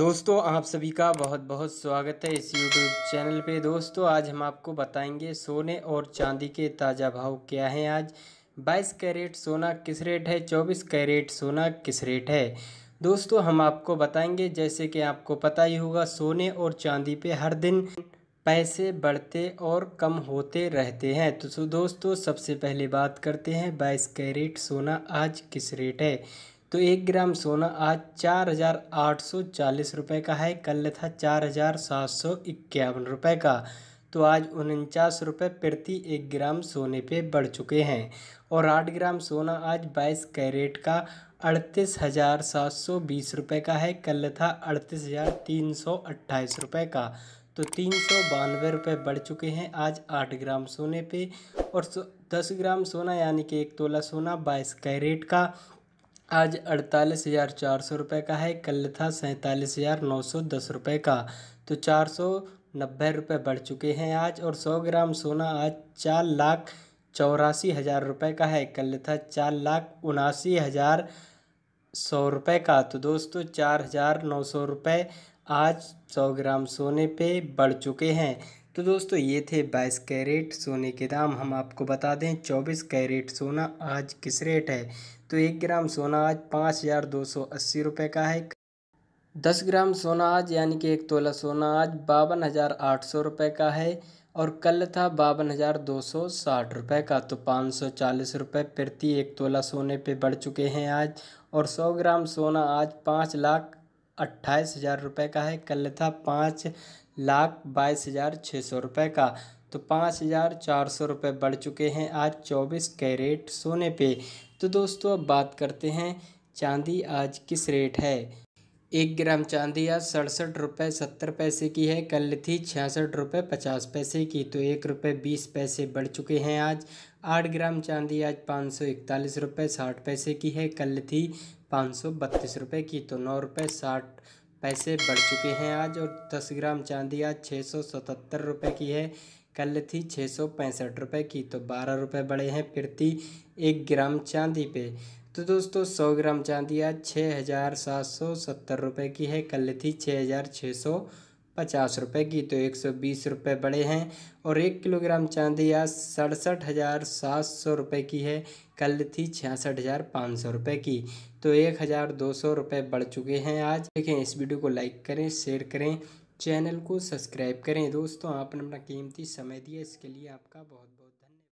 दोस्तों आप सभी का बहुत बहुत स्वागत है इस यूट्यूब चैनल पे दोस्तों आज हम आपको बताएंगे सोने और चांदी के ताज़ा भाव क्या हैं आज 22 कैरेट सोना किस रेट है 24 कैरेट सोना किस रेट है दोस्तों हम आपको बताएंगे जैसे कि आपको पता ही होगा सोने और चांदी पे हर दिन पैसे बढ़ते और कम होते रहते हैं तो दोस्तों सबसे पहले बात करते हैं बाईस कैरेट सोना आज किस रेट है तो एक ग्राम सोना आज चार हज़ार आठ सौ चालीस रुपये का है कल था चार हज़ार सात सौ इक्यावन रुपये का तो आज उनचास रुपये प्रति एक ग्राम सोने पे बढ़ चुके हैं और आठ ग्राम सोना आज बाईस कैरेट का अड़तीस हज़ार सात सौ बीस रुपये का है कल था अड़तीस हज़ार तीन सौ अट्ठाईस रुपये का तो तीन सौ बानवे रुपये बढ़ चुके हैं आज आठ ग्राम सोने पे और सो दस ग्राम सोना यानी कि एक तोला सोना बाईस कैरेट का आज अड़तालीस हज़ार चार सौ रुपये का है कल था सैंतालीस हज़ार नौ सौ दस रुपये का तो चार सौ नब्बे रुपये बढ़ चुके हैं आज और सौ ग्राम सोना आज चार लाख चौरासी हज़ार रुपये का है कल था चार लाख उनासी हज़ार सौ रुपये का तो दोस्तों चार हज़ार नौ सौ रुपये आज सौ ग्राम सोने पे बढ़ चुके हैं तो दोस्तों ये थे बाईस कैरेट सोने के दाम हम आपको बता दें चौबीस कैरेट सोना आज किस रेट है तो एक ग्राम सोना आज पाँच हज़ार दो सौ अस्सी रुपये का है दस ग्राम सोना आज यानी कि एक तोला सोना आज बावन हज़ार आठ सौ रुपये का है और कल था बावन हज़ार दो सौ साठ रुपये का तो पाँच सौ चालीस रुपये प्रति एक तोला सोने पे बढ़ चुके हैं आज और सौ ग्राम सोना आज पाँच लाख अट्ठाईस हज़ार रुपये का है कल था पाँच लाख बाईस हज़ार छः सौ रुपये का तो पाँच हज़ार चार सौ रुपये बढ़ चुके हैं आज चौबीस कैरेट सोने पे तो दोस्तों अब बात करते हैं चांदी आज किस रेट है एक ग्राम चांदी आज सड़सठ रुपये सत्तर पैसे की है कल थी छियासठ रुपये पचास पैसे की तो एक रुपये बीस पैसे बढ़ चुके हैं आज आठ ग्राम चांदी आज पाँच सौ इकतालीस रुपये साठ पैसे की है कल थी पाँच सौ बत्तीस रुपये की तो नौ रुपये साठ पैसे बढ़ चुके हैं आज और दस ग्राम चांदी आज छः सौ सतहत्तर रुपये की है कल थी छः सौ पैंसठ रुपये की तो बारह रुपये बढ़े हैं प्रति एक ग्राम चांदी पे तो दोस्तों सौ ग्राम चांदी आज छः हज़ार सात सौ सत्तर रुपये की है कल थी छः हज़ार छः सौ पचास रुपये की तो एक सौ बीस रुपये बड़े हैं और एक किलोग्राम चांदी आज सड़सठ हज़ार सात सौ रुपये की है कल थी छियासठ हज़ार पाँच सौ रुपये की तो एक हज़ार दो सौ रुपये बढ़ चुके हैं आज देखें इस वीडियो को लाइक करें शेयर करें चैनल को सब्सक्राइब करें दोस्तों आपने अपना कीमती समय दिया इसके लिए आपका बहुत बहुत